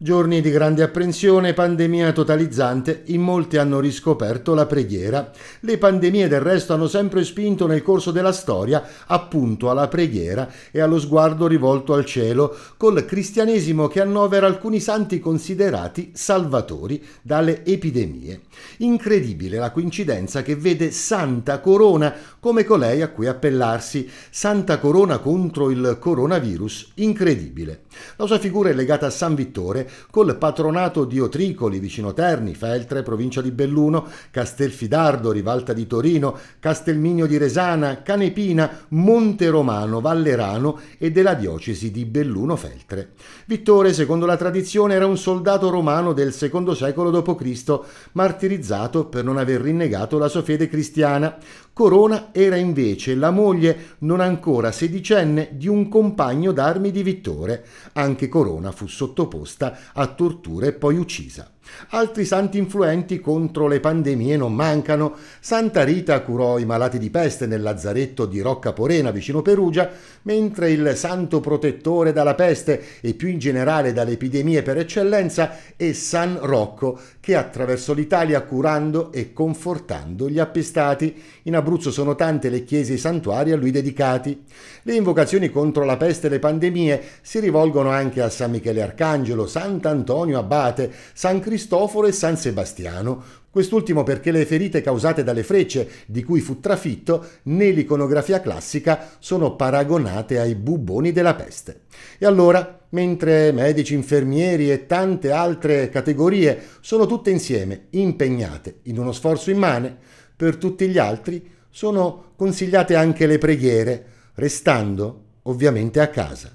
Giorni di grande apprensione, pandemia totalizzante, in molti hanno riscoperto la preghiera. Le pandemie del resto hanno sempre spinto nel corso della storia appunto alla preghiera e allo sguardo rivolto al cielo, col cristianesimo che annovera alcuni santi considerati salvatori dalle epidemie. Incredibile la coincidenza che vede Santa Corona come colei a cui appellarsi, Santa Corona contro il coronavirus, incredibile. La sua figura è legata a San Vittore col patronato di Otricoli, vicino Terni, Feltre, provincia di Belluno, Castelfidardo, Rivalta di Torino, Castelminio di Resana, Canepina, Monte Romano, Vallerano e della diocesi di Belluno-Feltre. Vittore, secondo la tradizione, era un soldato romano del II secolo d.C., martirizzato per non aver rinnegato la sua fede cristiana. Corona era invece la moglie non ancora sedicenne di un compagno d'armi di Vittore. Anche Corona fu sottoposta a torture e poi uccisa. Altri santi influenti contro le pandemie non mancano. Santa Rita curò i malati di peste nel lazzaretto di Rocca Porena vicino Perugia, mentre il santo protettore dalla peste e più in generale dalle epidemie per eccellenza è San Rocco, che attraversò l'Italia curando e confortando gli appestati. In Abruzzo sono tante le chiese e i santuari a lui dedicati. Le invocazioni contro la peste e le pandemie si rivolgono anche a San Michele Arcangelo, Sant'Antonio Abate, San Cristoforo e San Sebastiano, quest'ultimo perché le ferite causate dalle frecce di cui fu trafitto nell'iconografia classica sono paragonate ai buboni della peste. E allora, mentre medici, infermieri e tante altre categorie sono tutte insieme impegnate in uno sforzo immane, per tutti gli altri sono consigliate anche le preghiere, restando ovviamente a casa.